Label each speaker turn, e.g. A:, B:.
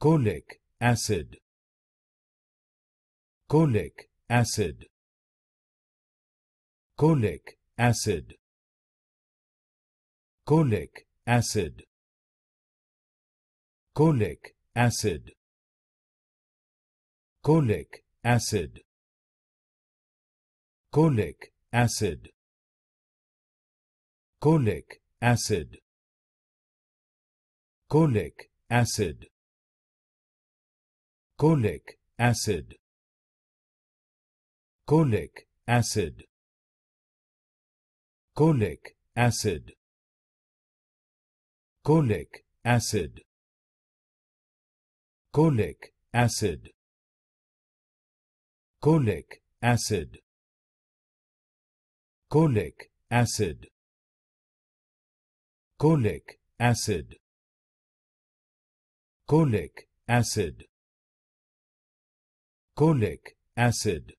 A: Colic acid. Colic acid. Colic acid. Colic acid. Colic acid. Colic acid. Colic acid. Colic acid. Colic acid. Colic acid. Colic acid. Colic acid. Colic acid. Colic acid. Colic acid. Colic acid. Colic acid. Colic acid. Cholic acid